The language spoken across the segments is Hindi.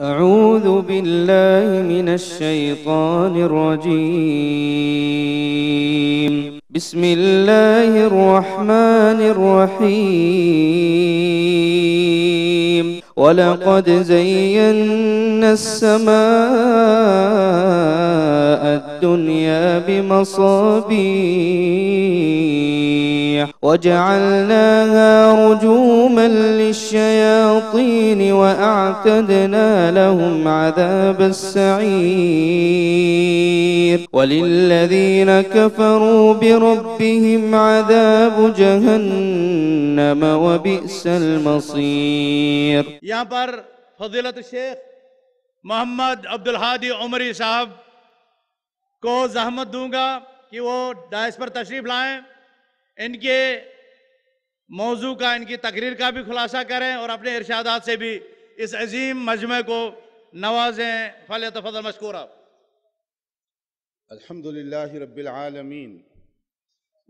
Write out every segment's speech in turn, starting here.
أعوذ بالله من الشيطان الرجيم بسم الله الرحمن الرحيم ولقد زينا السماء الدنيا بمصابيح وجعلناها رجوما للشياطين وأعتدنا لهم عذاب السعير وللذين كفروا بربهم عذاب جهنم وبئس المصير يا بر فضيلة الشيخ محمد عبد الهادي عمري صاحب को जहमत दूंगा कि वो डाइस पर तशरीफ लाएं इनके मौजू का इनकी तकरीर का भी खुलासा करें और अपने इर्शादात से भी इस अजीम मजमे को नवाजें फल तफल मशकूरा अलहमदिल्ला रबालमीन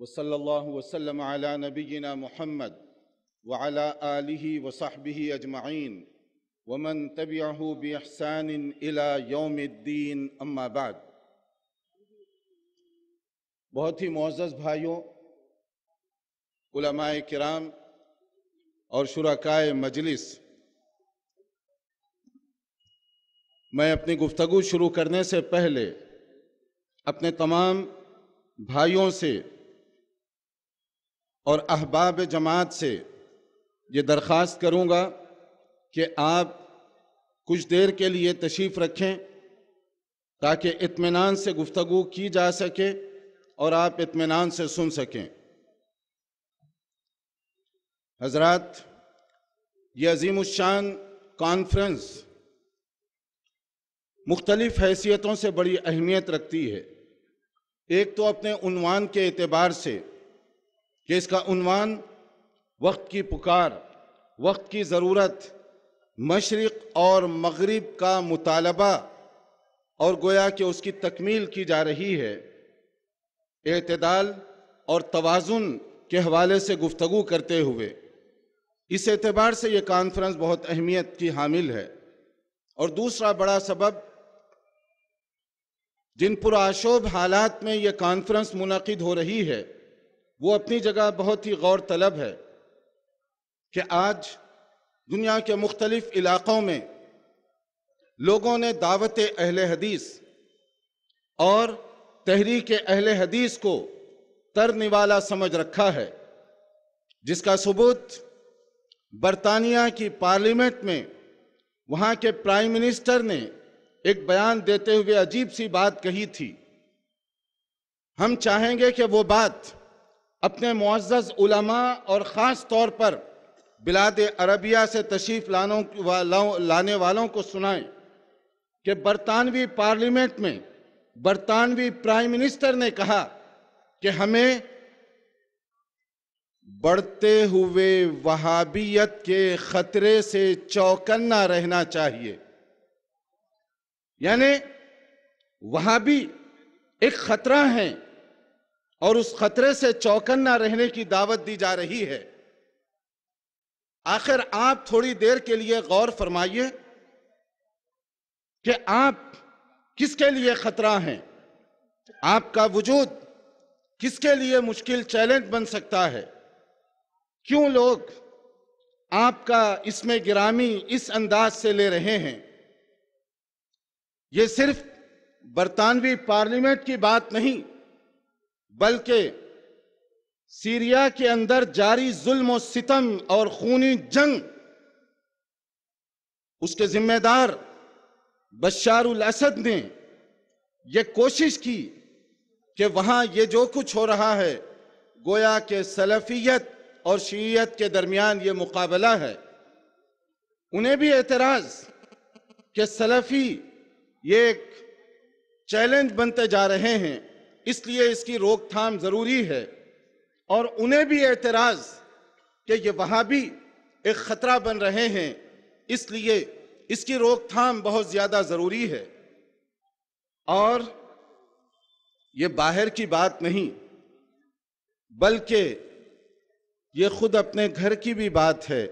वसल्ला वसलम अला नबीना मोहम्मद वाला आलि वसाहबी अजमाइन वमन तबियाहू बहसान इला योमद्दीन अम्माबाद बहुत ही मोजज़ भाइयों उलमाए किराम और शुराकाय मजलिस मैं अपनी गुफ्तगु शुरू करने से पहले अपने तमाम भाइयों से और अहबाब जमात से ये दरख्वास्त करूँगा कि आप कुछ देर के लिए तशरीफ़ रखें ताकि इतमान से गुफ्तु की जा सके और आप इतमान से सुन सकें हजरात ये अजीम कॉन्फ्रेंस मुख्तलिफ हैसियतों से बड़ी अहमियत रखती है एक तो अपने उनवान के अतबार से कि इसका उनवान वक्त की पुकार वक्त की ज़रूरत मशरक़ और मगरब का मुतालबा और गोया कि उसकी तकमील की जा रही है एतदाल और तोज़ुन के हवाले से गुफ्तु करते हुए इस एतबार से ये कॉन्फ्रेंस बहुत अहमियत की हामिल है और दूसरा बड़ा सबब जिन पुराशोभ हालात में ये कॉन्फ्रेंस मुनद हो रही है वो अपनी जगह बहुत ही गौर तलब है कि आज दुनिया के मुख्तलिफ इलाक़ों में लोगों ने दावत अहल हदीस और तहरीक अहल हदीस को तरने वाला समझ रखा है जिसका सबूत बरतानिया की पार्लियामेंट में वहाँ के प्राइम मिनिस्टर ने एक बयान देते हुए अजीब सी बात कही थी हम चाहेंगे कि वो बात अपने मुआज़ उलमा और ख़ास तौर पर बिलाद अरबिया से तशीफ लानों लाने वालों को सुनाएं कि बरतानवी पार्लियामेंट में बरतानवी प्राइम मिनिस्टर ने कहा कि हमें बढ़ते हुए वहाबियत के खतरे से चौकन्ना रहना चाहिए यानी वहाबी एक खतरा है और उस खतरे से चौकन्ना रहने की दावत दी जा रही है आखिर आप थोड़ी देर के लिए गौर फरमाइए कि आप किसके लिए खतरा है आपका वजूद किसके लिए मुश्किल चैलेंज बन सकता है क्यों लोग आपका इसमें गिरामी इस अंदाज से ले रहे हैं ये सिर्फ बरतानवी पार्लियामेंट की बात नहीं बल्कि सीरिया के अंदर जारी जुल्म सितम और खूनी जंग उसके जिम्मेदार बशार असद ने यह कोशिश की कि वहाँ ये जो कुछ हो रहा है गोया के सलफियत और शीयत के दरमियान ये मुकाबला है उन्हें भी एतराज़ कि सलफ़ी ये एक चैलेंज बनते जा रहे हैं इसलिए इसकी रोकथाम ज़रूरी है और उन्हें भी एतराज़ कि ये वहाँ भी एक ख़तरा बन रहे हैं इसलिए इसकी रोकथाम बहुत ज्यादा जरूरी है और ये बाहर की बात नहीं बल्कि ये खुद अपने घर की भी बात है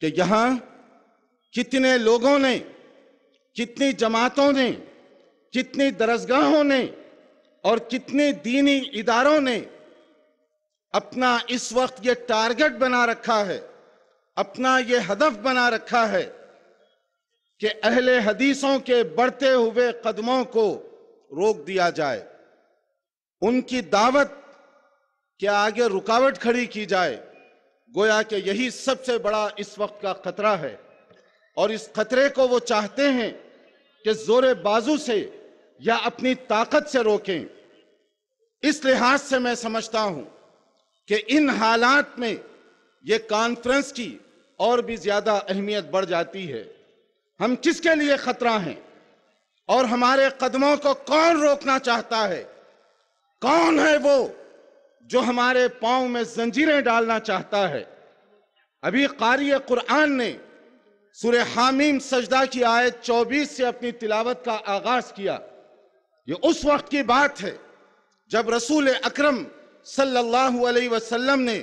कि यहां कितने लोगों ने कितनी जमातों ने कितनी दरसगाहों ने और कितने दीनी इदारों ने अपना इस वक्त ये टारगेट बना रखा है अपना ये हदफ बना रखा है कि अहले हदीसों के बढ़ते हुए कदमों को रोक दिया जाए उनकी दावत के आगे रुकावट खड़ी की जाए गोया कि यही सबसे बड़ा इस वक्त का खतरा है और इस खतरे को वो चाहते हैं कि जोर बाजू से या अपनी ताकत से रोकें इस लिहाज से मैं समझता हूं कि इन हालात में ये कॉन्फ्रेंस की और भी ज़्यादा अहमियत बढ़ जाती है हम किसके लिए खतरा हैं और हमारे कदमों को कौन रोकना चाहता है कौन है वो जो हमारे पांव में जंजीरें डालना चाहता है अभी कारी कुरान ने सुर हामीम सजदा की आयत 24 से अपनी तिलावत का आगाज किया ये उस वक्त की बात है जब रसूल अकरम सल्लल्लाहु अलैहि वसल्लम ने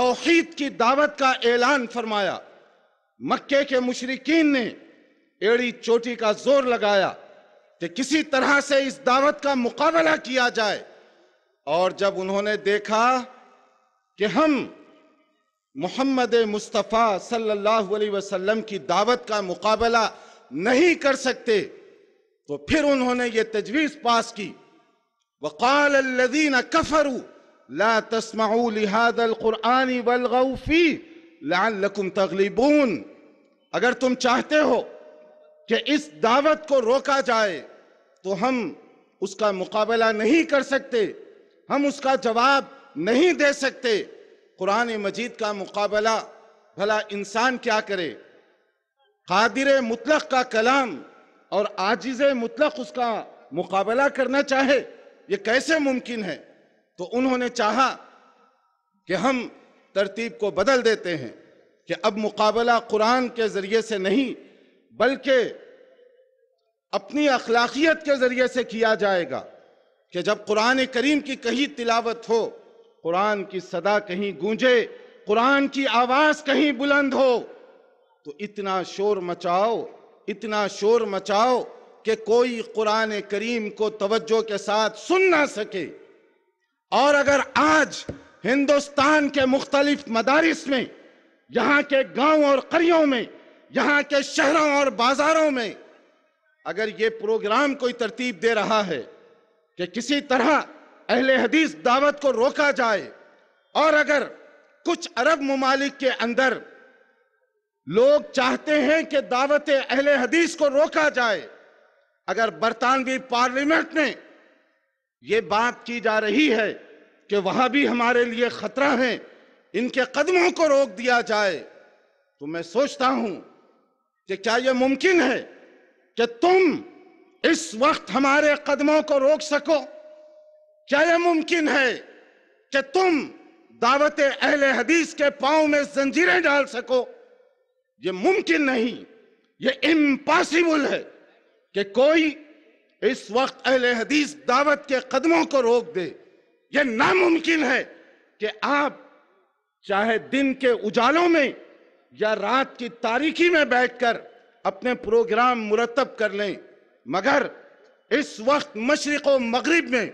तौहीद की दावत का ऐलान फरमाया मक्के के मुशरकिन ने एड़ी चोटी का जोर लगाया कि किसी तरह से इस दावत का मुकाबला किया जाए और जब उन्होंने देखा कि हम मोहम्मद मुस्तफ़ा सल्लल्लाहु अलैहि वसल्लम की दावत का मुकाबला नहीं कर सकते तो फिर उन्होंने ये तजवीज़ पास की वक़ाल कफरू ला तस्माऊ लिहादल क़ुरानी वलगफ़ी लकुम तगलिबून अगर तुम चाहते हो कि इस दावत को रोका जाए तो हम उसका मुकाबला नहीं कर सकते हम उसका जवाब नहीं दे सकते कुरान मजीद का मुकाबला भला इंसान क्या करे कादिर मुतलक का कलाम और आजिज मुतलक उसका मुकाबला करना चाहे ये कैसे मुमकिन है तो उन्होंने चाहा कि हम तरतीब को बदल देते हैं कि अब मुकाबला कुरान के ज़रिए से नहीं बल्कि अपनी अखलाकियत के ज़रिए से किया जाएगा कि जब कुरान करीम की कहीं तिलावत हो कुरान की सदा कहीं गूंजे कुरान की आवाज़ कहीं बुलंद हो तो इतना शोर मचाओ इतना शोर मचाओ कि कोई कुरान करीम को तवज्जो के साथ सुन ना सके और अगर आज हिंदुस्तान के मुख्तलिफ मदारस में यहाँ के गांव और करियों में यहाँ के शहरों और बाजारों में अगर ये प्रोग्राम कोई तरतीब दे रहा है कि किसी तरह अहल हदीस दावत को रोका जाए और अगर कुछ अरब ममालिक के अंदर लोग चाहते हैं कि दावत अहल हदीस को रोका जाए अगर बरतानवी पार्लियामेंट में ये बात की जा रही है कि वहां भी हमारे लिए खतरा है इनके कदमों को रोक दिया जाए तो मैं सोचता हूं कि क्या यह मुमकिन है कि तुम इस वक्त हमारे कदमों को रोक सको क्या यह मुमकिन है कि तुम दावत अहल हदीस के पांव में जंजीरें डाल सको ये मुमकिन नहीं ये इम्पॉसिबल है कि कोई इस वक्त अहल हदीस दावत के कदमों को रोक दे यह नामुमकिन है कि आप चाहे दिन के उजालों में या रात की तारीखी में बैठकर अपने प्रोग्राम मुरतब कर लें मगर इस वक्त मशरक़ मगरब में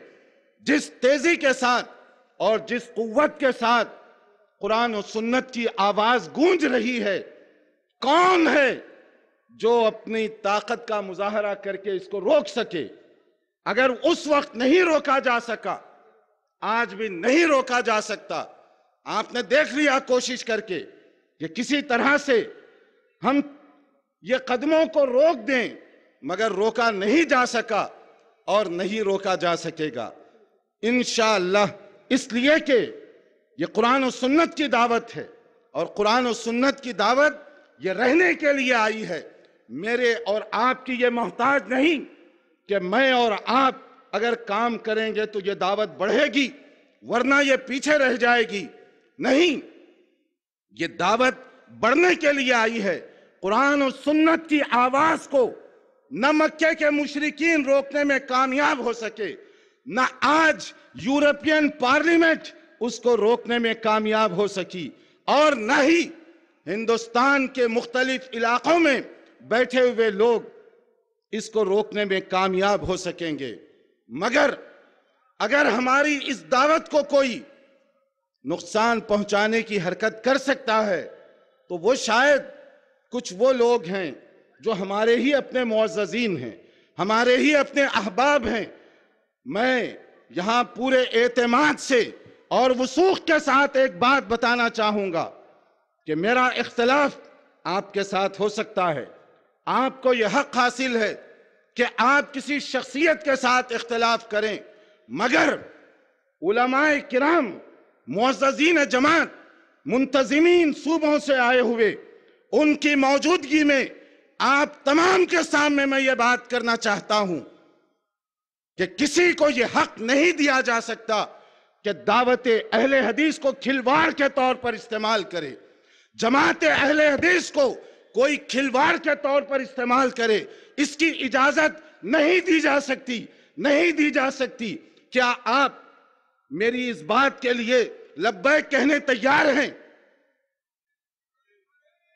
जिस तेज़ी के साथ और जिस क़वत के साथ कुरान और सुन्नत की आवाज़ गूंज रही है कौन है जो अपनी ताकत का मुजाहरा करके इसको रोक सके अगर उस वक्त नहीं रोका जा सका आज भी नहीं रोका जा सकता आपने देख लिया कोशिश करके कि किसी तरह से हम ये कदमों को रोक दें मगर रोका नहीं जा सका और नहीं रोका जा सकेगा इन इसलिए कि ये कुरान और सुन्नत की दावत है और कुरान और सुन्नत की दावत ये रहने के लिए आई है मेरे और आपकी ये मोहताज नहीं कि मैं और आप अगर काम करेंगे तो ये दावत बढ़ेगी वरना ये पीछे रह जाएगी नहीं ये दावत बढ़ने के लिए आई है कुरान और सुन्नत की आवाज को न मक्के के मुशरकिन रोकने में कामयाब हो सके न आज यूरोपियन पार्लियामेंट उसको रोकने में कामयाब हो सकी और न ही हिंदुस्तान के मुख्तलिफ इलाकों में बैठे हुए लोग इसको रोकने में कामयाब हो सकेंगे मगर अगर हमारी इस दावत को कोई नुकसान पहुंचाने की हरकत कर सकता है तो वो शायद कुछ वो लोग हैं जो हमारे ही अपने मोजीन हैं हमारे ही अपने अहबाब हैं मैं यहाँ पूरे एतमाद से और वसूख के साथ एक बात बताना चाहूँगा कि मेरा इख्तलाफ आपके साथ हो सकता है आपको यह हक हासिल है कि आप किसी शख्सियत के साथ इख्तलाफ करें मगर उलमाए किराम मुआजीन जमात मुंतजमीन सूबों से आए हुए उनकी मौजूदगी में आप तमाम के सामने मैं ये बात करना चाहता हूं कि किसी को यह हक नहीं दिया जा सकता कि दावत अहल हदीस को खिलवाड़ के तौर पर इस्तेमाल करे जमात अहल हदीस को कोई खिलवाड़ के तौर पर इस्तेमाल करे इसकी इजाजत नहीं दी जा सकती नहीं दी जा सकती क्या आप मेरी इस बात के लिए लब्बे कहने तैयार हैं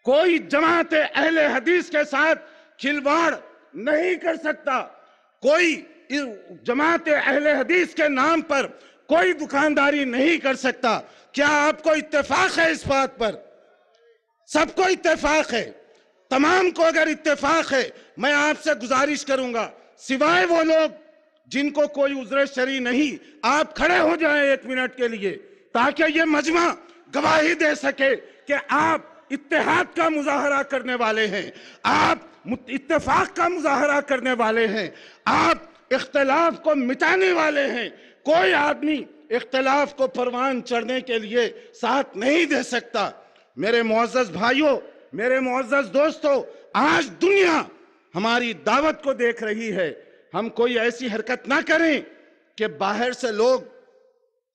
कोई जमात अहले हदीस के साथ खिलवाड़ नहीं कर सकता कोई जमात अहले हदीस के नाम पर कोई दुकानदारी नहीं कर सकता क्या आपको इत्तेफाक है इस बात पर सबको इत्तेफाक है तमाम को अगर इत्तेफाक है मैं आपसे गुजारिश करूंगा सिवाय वो लोग जिनको कोई उजरे शरी नहीं आप खड़े हो जाए एक मिनट के लिए ताकि ये मजमा गवाही दे सके कि आप इतिहाद का मुजाहरा करने वाले हैं आप इतफाक का मुजाहरा करने वाले हैं आप इख्तलाफ को मिटाने वाले हैं कोई आदमी इख्तलाफ को परवान चढ़ने के लिए साथ नहीं दे सकता मेरे मोजस भाइयों मेरे मोजस दोस्तों आज दुनिया हमारी दावत को देख रही है हम कोई ऐसी हरकत ना करें कि बाहर से लोग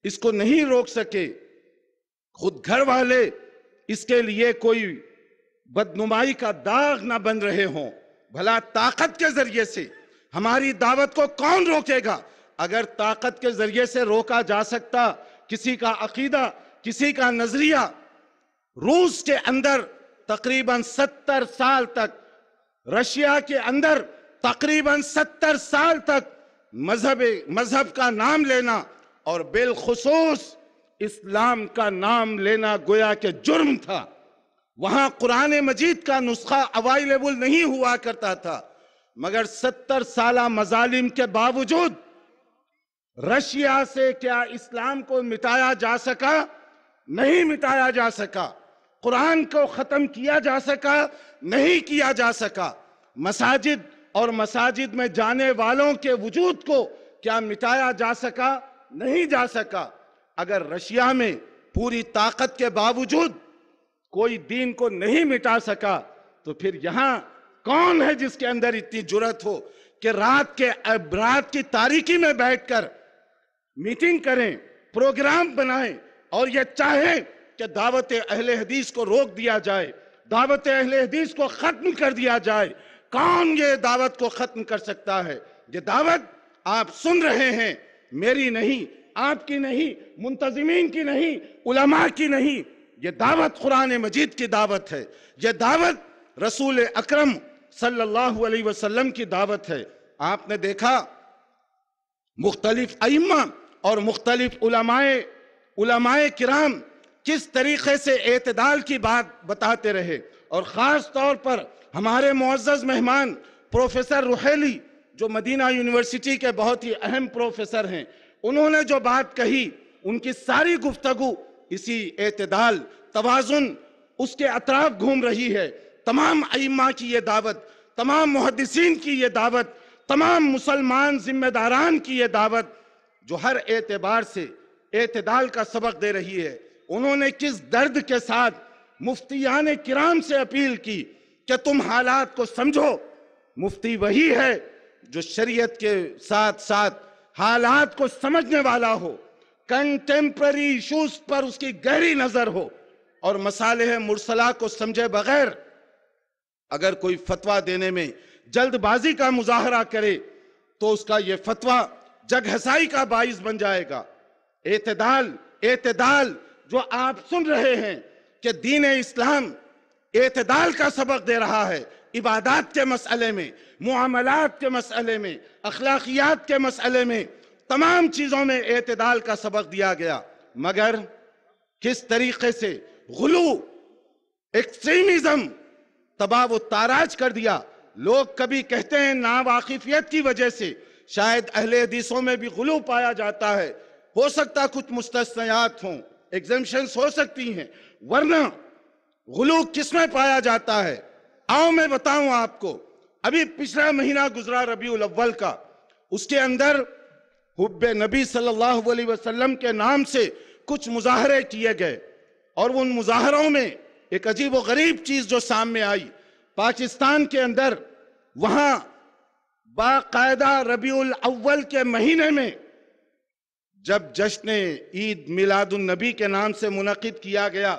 इसको नहीं रोक सके खुद घर वाले इसके लिए कोई बदनुमाई का दाग ना बन रहे हों भला ताकत के जरिए से हमारी दावत को कौन रोकेगा अगर ताकत के जरिए से रोका जा सकता किसी का अकीदा किसी का नजरिया रूस के अंदर तकरीबन सत्तर साल तक रशिया के अंदर तकरीबन सत्तर साल तक मजहब मजहब का नाम लेना और बिलखसूस इस्लाम का नाम लेना गोया के जुर्म था वहां कुरान मजीद का नुस्खा अवेलेबल नहीं हुआ करता था मगर सत्तर साल मजालिम के बावजूद रशिया से क्या इस्लाम को मिटाया जा सका नहीं मिटाया जा सका कुरान को ख़त्म किया जा सका नहीं किया जा सका मसाजिद और मसाजिद में जाने वालों के वजूद को क्या मिटाया जा सका नहीं जा सका अगर रशिया में पूरी ताकत के बावजूद कोई दीन को नहीं मिटा सका तो फिर यहाँ कौन है जिसके अंदर इतनी जुरत हो कि रात के रात की तारीखी में बैठकर मीटिंग करें प्रोग्राम बनाएं और ये चाहें कि दावत अहल हदीस को रोक दिया जाए दावत अहल हदीस को ख़त्म कर दिया जाए कौन ये दावत को ख़त्म कर सकता है ये दावत आप सुन रहे हैं मेरी नहीं आपकी नहीं मुंतजमीन की नहीं उलमा की नहीं ये दावत कुरान मजीद की दावत है ये दावत रसूल अक्रम सल्लल्लाहु की दावत है आपने देखा मुख्तलिफ और मुख्तलिफ उलमाए उलमाए किराम किस तरीके से एतदाल की बात बताते रहे और ख़ास तौर पर हमारे मुआज़ मेहमान प्रोफेसर रुहेली जो मदीना यूनिवर्सिटी के बहुत ही अहम प्रोफेसर हैं उन्होंने जो बात कही उनकी सारी गुफ्तगु इसी एतदाल तोज़ुन उसके अतराफ घूम रही है तमाम अइमा की ये दावत तमाम मुहदसिन की ये दावत तमाम मुसलमान जिम्मेदारान की ये दावत जो हर एतबार से एतदाल का सबक दे रही है उन्होंने किस दर्द के साथ मुफ्तियान किराम से अपील की कि तुम हालात को समझो मुफ्ती वही है जो शरीयत के साथ साथ हालात को समझने वाला हो कंटेम्प्ररी इशूज पर उसकी गहरी नजर हो और मसाले मुरसला को समझे बगैर अगर कोई फतवा देने में जल्दबाजी का मुजाहरा करे तो उसका यह फतवा जगहसाई का बाइस बन जाएगा एतदाल एतदाल जो आप सुन रहे हैं कि दीन इस्लाम एतदाल का सबक दे रहा है इबादत के मसले में मामलात के मसले में अखलाकियात के मसले में तमाम चीज़ों में एतदाल का सबक दिया गया मगर किस तरीके से गलू एक्सट्रीमिज्म तबाह ताराज कर दिया लोग कभी कहते हैं नावाकिफियत की वजह से शायद अहले हदीसों में भी गलू पाया जाता है हो सकता कुछ मुस्तस्यात हों एग्जामेशन हो सकती हैं वरना गुलू किसमें पाया जाता है आओ मैं बताऊं आपको अभी पिछला महीना गुजरा रबी अव्वल का उसके अंदर हुब्बे नबी सल्लल्लाहु अलैहि वसल्लम के नाम से कुछ मुजाहरे किए गए और उन मुजाहरों में एक अजीब व गरीब चीज जो सामने आई पाकिस्तान के अंदर वहां बायदा रबी अव्वल के महीने में जब जश्न ईद मिलादुलनबी के नाम से मुनद किया गया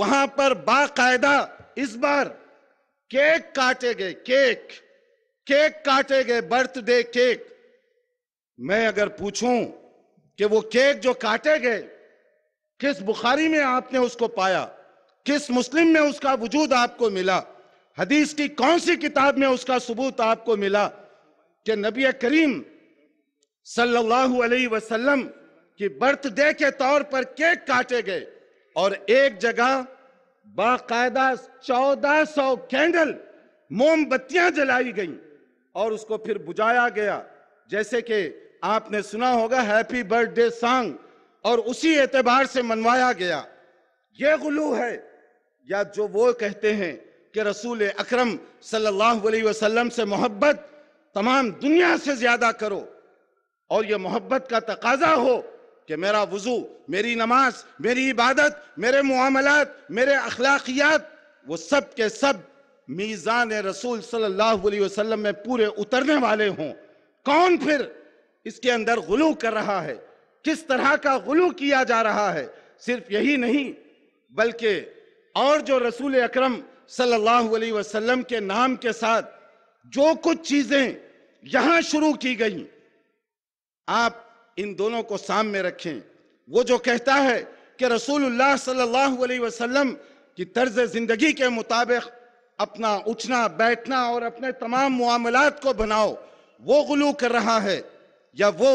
वहां पर बाकायदा इस बार केक काटे गए केक केक काटे गए बर्थडे केक मैं अगर पूछूं कि वो केक जो काटे गए किस बुखारी में आपने उसको पाया किस मुस्लिम में उसका वजूद आपको मिला हदीस की कौन सी किताब में उसका सबूत आपको मिला कि नबी करीम सल्लल्लाहु अलैहि वसल्लम की बर्थडे के तौर पर केक काटे गए और एक जगह बाकायदा 1400 कैंडल मोमबत्तियां जलाई गईं और उसको फिर बुझाया गया जैसे कि आपने सुना होगा हैप्पी बर्थडे सॉन्ग और उसी एतबार से मनवाया गया ये गुलू है या जो वो कहते हैं कि रसूल अकरम सल्लल्लाहु अलैहि वसल्लम से मोहब्बत तमाम दुनिया से ज्यादा करो और ये मोहब्बत का तकाजा हो कि मेरा वज़ू मेरी नमाज मेरी इबादत मेरे मामलात मेरे अखलाकियात वो सब के सब मीज़ान रसूल सल्लल्लाहु अलैहि वसल्लम में पूरे उतरने वाले हों कौन फिर इसके अंदर गुलू कर रहा है किस तरह का गुलू किया जा रहा है सिर्फ यही नहीं बल्कि और जो रसूल अकरम सल्लल्लाहु अलैहि वसल्लम के नाम के साथ जो कुछ चीज़ें यहाँ शुरू की गई आप इन दोनों को सामने रखें वो जो कहता है कि रसूलुल्लाह सल्लल्लाहु अलैहि वसल्लम की तर्ज ज़िंदगी के मुताबिक अपना उठना बैठना और अपने तमाम मामलात को बनाओ वो गलू कर रहा है या वो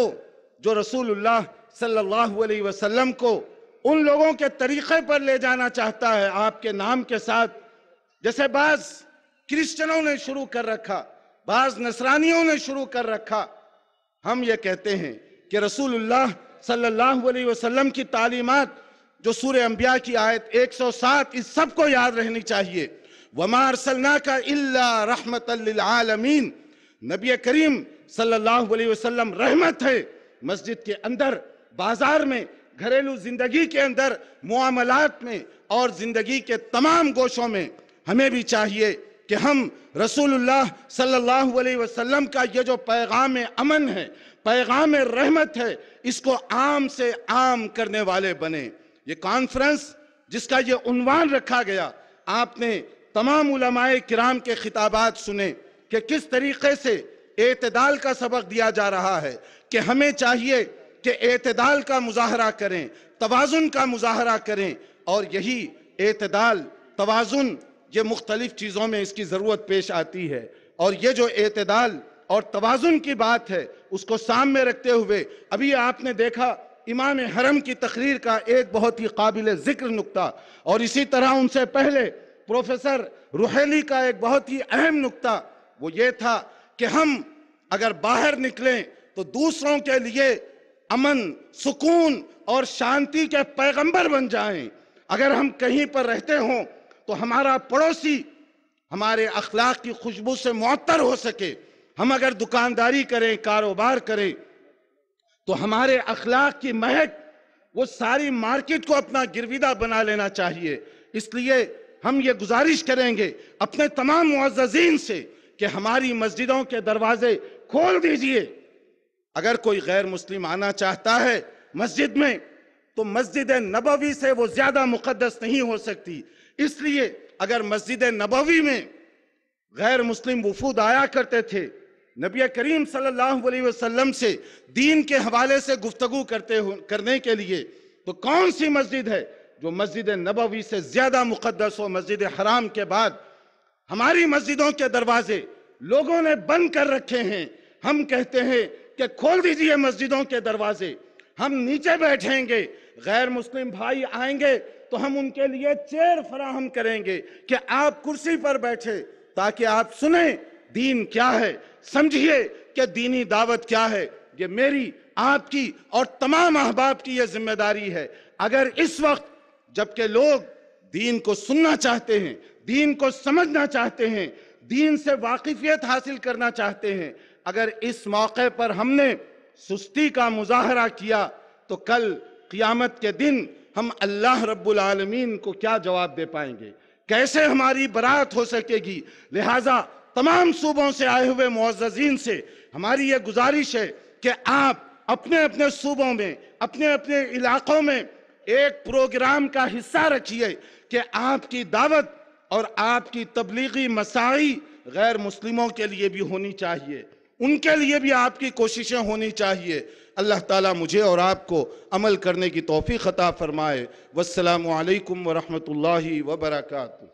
जो रसूलुल्लाह सल्लल्लाहु अलैहि वसल्लम को उन लोगों के तरीक़े पर ले जाना चाहता है आपके नाम के साथ जैसे बाज़ क्रिश्चनों ने शुरू कर रखा बाज़ नसरानियों ने शुरू कर रखा हम ये कहते हैं कि रसूलुल्लाह सल्लल्लाहु अलैहि वसल्लम की तालीमात जो सूर्य अम्बिया की आयत 107 इस सब को याद रहनी चाहिए वमारसलना का इल्ला रहमत आलमीन नबी करीम सल्लल्लाहु अलैहि वसल्लम रहमत है मस्जिद के अंदर बाजार में घरेलू जिंदगी के अंदर मामलात में और जिंदगी के तमाम गोशों में हमें भी चाहिए कि हम रसूलुल्लाह सल्लल्लाहु अलैहि वसल्लम का ये जो पैगाम अमन है पैगाम रहमत है इसको आम से आम करने वाले बने ये कॉन्फ्रेंस जिसका ये उनवान रखा गया आपने तमाम उलमाए किराम के खिताबात सुने कि किस तरीके से एतदाल का सबक दिया जा रहा है कि हमें चाहिए कि एतदाल का मुजाहरा करें तोज़ुन का मुजाहरा करें और यही एतदाल तोज़ुन ये मुख्तलिफ चीज़ों में इसकी ज़रूरत पेश आती है और ये जो अतदाल और तोज़ुन की बात है उसको सामने रखते हुए अभी आपने देखा इमाम हरम की तकरीर का एक बहुत ही काबिल ज़िक्र नुकता और इसी तरह उनसे पहले प्रोफेसर रुहेली का एक बहुत ही अहम नुकता वो ये था कि हम अगर बाहर निकलें तो दूसरों के लिए अमन सुकून और शांति के पैगंबर बन जाएं अगर हम कहीं पर रहते हों तो हमारा पड़ोसी हमारे अखलाक की खुशबू से मअतर हो सके हम अगर दुकानदारी करें कारोबार करें तो हमारे अखलाक की महक वो सारी मार्केट को अपना गिरविदा बना लेना चाहिए इसलिए हम ये गुजारिश करेंगे अपने तमाम मुआजीन से कि हमारी मस्जिदों के दरवाजे खोल दीजिए अगर कोई गैर मुस्लिम आना चाहता है मस्जिद में तो मस्जिद नबवी से वो ज़्यादा मुकदस नहीं हो सकती इसलिए अगर मस्जिद नबवी में गैर मुस्लिम वफूद आया करते थे नबी करीम सल्लल्लाहु अलैहि वसल्लम से दीन के हवाले से गुफ्तगु करते करने के लिए तो कौन सी मस्जिद है जो मस्जिद नबवी से ज़्यादा मुकदस हो मस्जिद हराम के बाद हमारी मस्जिदों के दरवाजे लोगों ने बंद कर रखे हैं हम कहते हैं कि खोल दीजिए मस्जिदों के दरवाजे हम नीचे बैठेंगे गैर मुस्लिम भाई आएंगे तो हम उनके लिए चेयर फराहम करेंगे कि आप कुर्सी पर बैठे ताकि आप सुने दीन क्या है समझिए कि दीनी दावत क्या है ये मेरी आपकी और तमाम अहबाब की यह जिम्मेदारी है अगर इस वक्त जबकि लोग दीन को सुनना चाहते हैं दीन को समझना चाहते हैं दीन से वाकिफियत हासिल करना चाहते हैं अगर इस मौके पर हमने सुस्ती का मुजाहरा किया तो कल क़ियामत के दिन हम अल्लाह रब्बुल आलमीन को क्या जवाब दे पाएंगे कैसे हमारी बरात हो सकेगी लिहाजा तमाम सूबों से आए हुए मुआजीन से हमारी ये गुजारिश है कि आप अपने अपने सूबों में अपने अपने इलाकों में एक प्रोग्राम का हिस्सा रखिए कि आपकी दावत और आपकी तबलीगी मसाई गैर मुस्लिमों के लिए भी होनी चाहिए उनके लिए भी आपकी कोशिशें होनी चाहिए अल्लाह ताला मुझे और आपको अमल करने की तोफ़ी ख़ता फ़रमाए वालकम वरहमल वबरकू